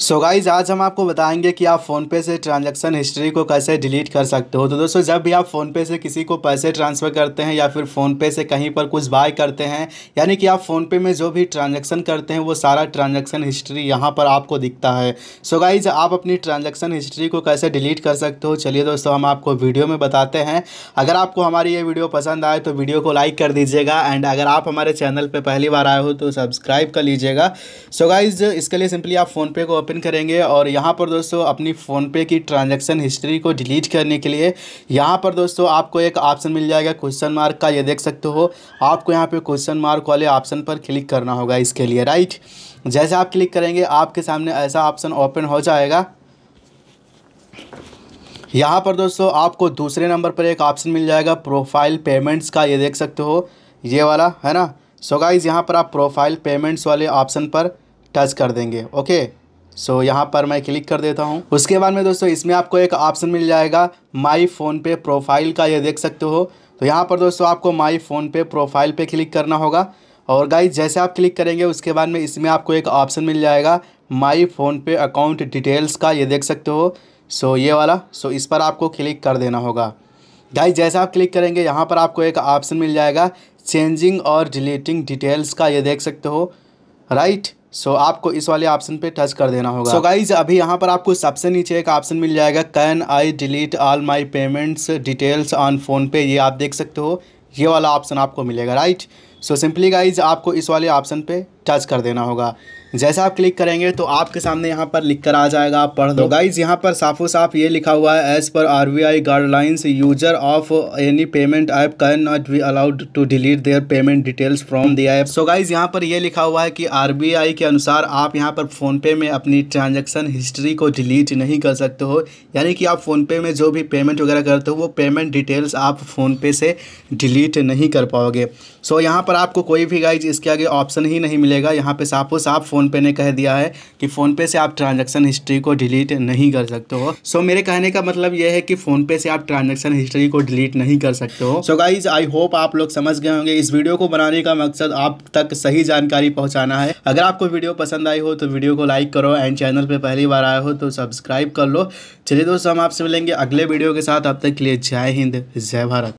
सो so guys आज हम आपको बताएंगे कि आप फ़ोनपे से ट्रांजैक्शन हिस्ट्री को कैसे डिलीट कर सकते हो तो दोस्तों जब भी आप फ़ोनपे से किसी को पैसे ट्रांसफ़र करते हैं या फिर फ़ोनपे से कहीं पर कुछ बाय करते हैं यानी कि आप फ़ोनपे में जो भी ट्रांजैक्शन करते हैं वो सारा ट्रांजैक्शन हिस्ट्री यहाँ पर आपको दिखता है सो so गाइज आप अपनी ट्रांजेक्शन हिस्ट्री को कैसे डिलीट कर सकते हो चलिए दोस्तों हम आपको वीडियो में बताते हैं अगर आपको हमारी ये वीडियो पसंद आए तो वीडियो को लाइक कर दीजिएगा एंड अगर आप हमारे चैनल पर पहली बार आए हो तो सब्सक्राइब कर लीजिएगा सो गाइज़ इसके लिए सिंपली आप फ़ोनपे को ओपन करेंगे और यहाँ पर दोस्तों अपनी फ़ोनपे की ट्रांजैक्शन हिस्ट्री को डिलीट करने के लिए यहाँ पर दोस्तों आपको एक ऑप्शन मिल जाएगा क्वेश्चन मार्क का ये देख सकते हो आपको यहाँ पे क्वेश्चन मार्क वाले ऑप्शन पर क्लिक करना होगा इसके लिए राइट जैसे आप क्लिक करेंगे आपके सामने ऐसा ऑप्शन ओपन हो जाएगा यहाँ पर दोस्तों आपको दूसरे नंबर पर एक ऑप्शन मिल जाएगा प्रोफाइल पेमेंट्स का ये देख सकते हो ये वाला है ना सो गाइज़ यहाँ पर आप प्रोफाइल पेमेंट्स वाले ऑप्शन पर टच कर देंगे ओके सो so, यहाँ पर मैं क्लिक कर देता हूँ उसके बाद में दोस्तों इसमें आपको एक ऑप्शन मिल जाएगा माई फ़ोन पे प्रोफाइल का ये देख सकते हो तो यहाँ पर दोस्तों आपको माई फ़ोन पे प्रोफाइल पे क्लिक करना होगा और गाइज जैसे आप क्लिक करेंगे उसके बाद में इसमें आपको एक ऑप्शन मिल जाएगा my PhonePe account details का ये देख सकते हो सो ये वाला सो इस पर आपको क्लिक कर देना होगा गाइज जैसे आप क्लिक करेंगे यहाँ पर आपको एक ऑप्शन मिल जाएगा चेंजिंग और डिलीटिंग डिटेल्स का ये देख सकते हो राइट right? सो so, आपको इस वाले ऑप्शन पे टच कर देना होगा सो so, गाइज अभी यहाँ पर आपको सबसे नीचे एक ऑप्शन मिल जाएगा can I delete all my payments details on PhonePe ये आप देख सकते हो ये वाला ऑप्शन आपको मिलेगा राइट सो सिंपली गाइज आपको इस वाले ऑप्शन पे टच कर देना होगा जैसा आप क्लिक करेंगे तो आपके सामने यहाँ पर लिख कर आ जाएगा आप पढ़ दो गाइज यहाँ पर साफो साफ ये लिखा हुआ है as per R B I guidelines user of any payment app can not be allowed to delete their payment details from the app so guys यहाँ पर ये लिखा हुआ है कि आर बी आई के अनुसार आप यहाँ पर फ़ोनपे में अपनी ट्रांजेक्शन हिस्ट्री को डिलीट नहीं कर सकते हो यानी कि आप फ़ोनपे में जो भी पेमेंट वगैरह करते हो वो पेमेंट डिटेल्स आप फ़ोनपे से डिलीट नहीं कर पाओगे सो so, यहाँ पर आपको कोई भी गाइज इसके आगे ऑप्शन ही नहीं मिलेगा मिलेगा यहाँ पे साफो साफ फोन पे ने कह दिया है कि फोन पे से आप ट्रांजैक्शन हिस्ट्री को डिलीट नहीं कर सकते हो सो so, मेरे कहने का मतलब यह है कि फोन पे से आप ट्रांजैक्शन हिस्ट्री को डिलीट नहीं कर सकते हो सो गाइज आई होप आप लोग समझ गए होंगे इस वीडियो को बनाने का मकसद आप तक सही जानकारी पहुंचाना है अगर आपको वीडियो पसंद आई हो तो वीडियो को लाइक करो एंड चैनल पर पहली बार आए हो तो सब्सक्राइब कर लो चलिए दोस्तों हम आपसे मिलेंगे अगले वीडियो के साथ अब तक के लिए जय हिंद जय भारत